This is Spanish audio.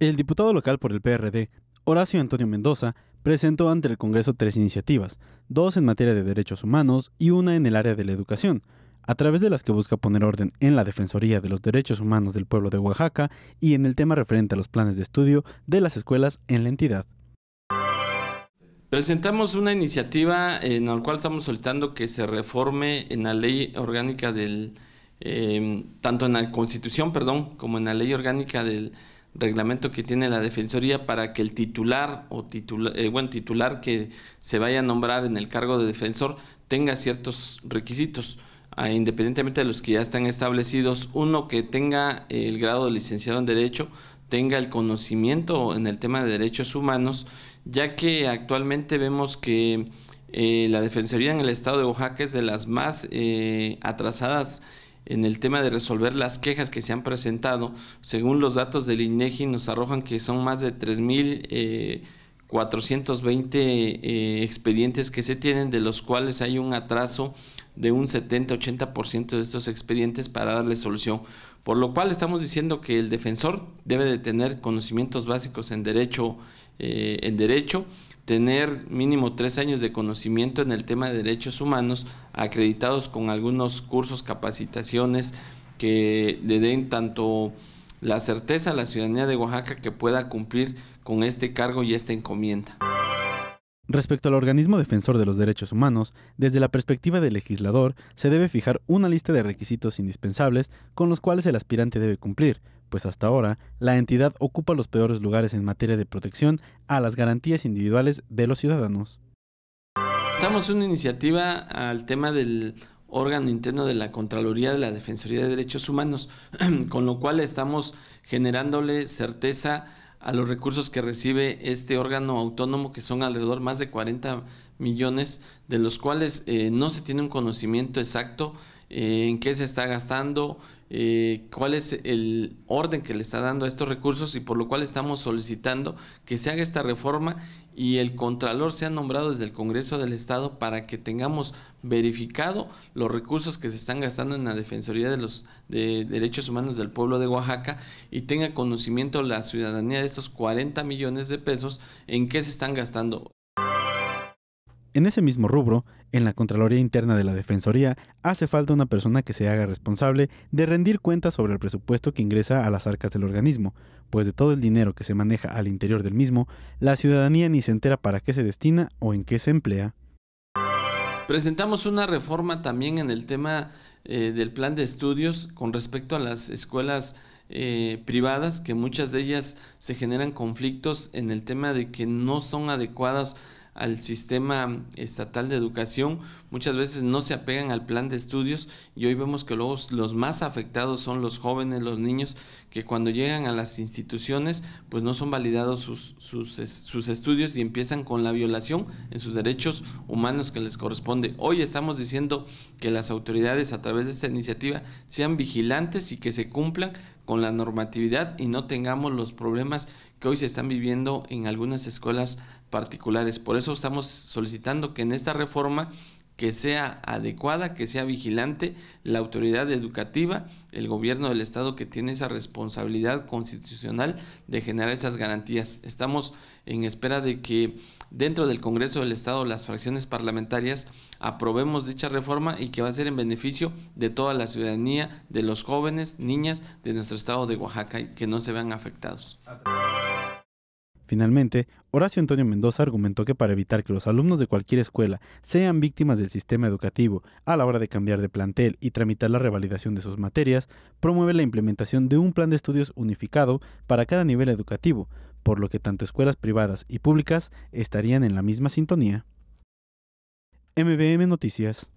El diputado local por el PRD, Horacio Antonio Mendoza, presentó ante el Congreso tres iniciativas, dos en materia de derechos humanos y una en el área de la educación, a través de las que busca poner orden en la Defensoría de los Derechos Humanos del Pueblo de Oaxaca y en el tema referente a los planes de estudio de las escuelas en la entidad. Presentamos una iniciativa en la cual estamos solicitando que se reforme en la ley orgánica del, eh, tanto en la Constitución, perdón, como en la ley orgánica del reglamento que tiene la Defensoría para que el titular o titular, eh, titular que se vaya a nombrar en el cargo de defensor tenga ciertos requisitos, ah, independientemente de los que ya están establecidos. Uno, que tenga el grado de licenciado en Derecho, tenga el conocimiento en el tema de derechos humanos, ya que actualmente vemos que eh, la Defensoría en el Estado de Oaxaca es de las más eh, atrasadas en el tema de resolver las quejas que se han presentado. Según los datos del INEGI, nos arrojan que son más de 3.420 eh, eh, expedientes que se tienen, de los cuales hay un atraso de un 70-80% de estos expedientes para darle solución. Por lo cual estamos diciendo que el defensor debe de tener conocimientos básicos en derecho, eh, en derecho tener mínimo tres años de conocimiento en el tema de derechos humanos, acreditados con algunos cursos, capacitaciones que le den tanto la certeza a la ciudadanía de Oaxaca que pueda cumplir con este cargo y esta encomienda. Respecto al organismo defensor de los derechos humanos, desde la perspectiva del legislador, se debe fijar una lista de requisitos indispensables con los cuales el aspirante debe cumplir pues hasta ahora la entidad ocupa los peores lugares en materia de protección a las garantías individuales de los ciudadanos. Damos una iniciativa al tema del órgano interno de la Contraloría de la Defensoría de Derechos Humanos, con lo cual estamos generándole certeza a los recursos que recibe este órgano autónomo, que son alrededor más de 40 millones, de los cuales eh, no se tiene un conocimiento exacto en qué se está gastando, eh, cuál es el orden que le está dando a estos recursos y por lo cual estamos solicitando que se haga esta reforma y el contralor sea nombrado desde el Congreso del Estado para que tengamos verificado los recursos que se están gastando en la Defensoría de los Derechos Humanos del Pueblo de Oaxaca y tenga conocimiento la ciudadanía de estos 40 millones de pesos en qué se están gastando. En ese mismo rubro, en la Contraloría Interna de la Defensoría, hace falta una persona que se haga responsable de rendir cuentas sobre el presupuesto que ingresa a las arcas del organismo, pues de todo el dinero que se maneja al interior del mismo, la ciudadanía ni se entera para qué se destina o en qué se emplea. Presentamos una reforma también en el tema eh, del plan de estudios con respecto a las escuelas eh, privadas, que muchas de ellas se generan conflictos en el tema de que no son adecuadas al sistema estatal de educación, muchas veces no se apegan al plan de estudios y hoy vemos que los, los más afectados son los jóvenes, los niños, que cuando llegan a las instituciones pues no son validados sus, sus, sus estudios y empiezan con la violación en sus derechos humanos que les corresponde. Hoy estamos diciendo que las autoridades a través de esta iniciativa sean vigilantes y que se cumplan con la normatividad y no tengamos los problemas que hoy se están viviendo en algunas escuelas particulares. Por eso estamos solicitando que en esta reforma que sea adecuada, que sea vigilante la autoridad educativa, el gobierno del Estado que tiene esa responsabilidad constitucional de generar esas garantías. Estamos en espera de que dentro del Congreso del Estado las fracciones parlamentarias aprobemos dicha reforma y que va a ser en beneficio de toda la ciudadanía, de los jóvenes, niñas de nuestro Estado de Oaxaca y que no se vean afectados. Finalmente, Horacio Antonio Mendoza argumentó que para evitar que los alumnos de cualquier escuela sean víctimas del sistema educativo a la hora de cambiar de plantel y tramitar la revalidación de sus materias, promueve la implementación de un plan de estudios unificado para cada nivel educativo, por lo que tanto escuelas privadas y públicas estarían en la misma sintonía. MBM Noticias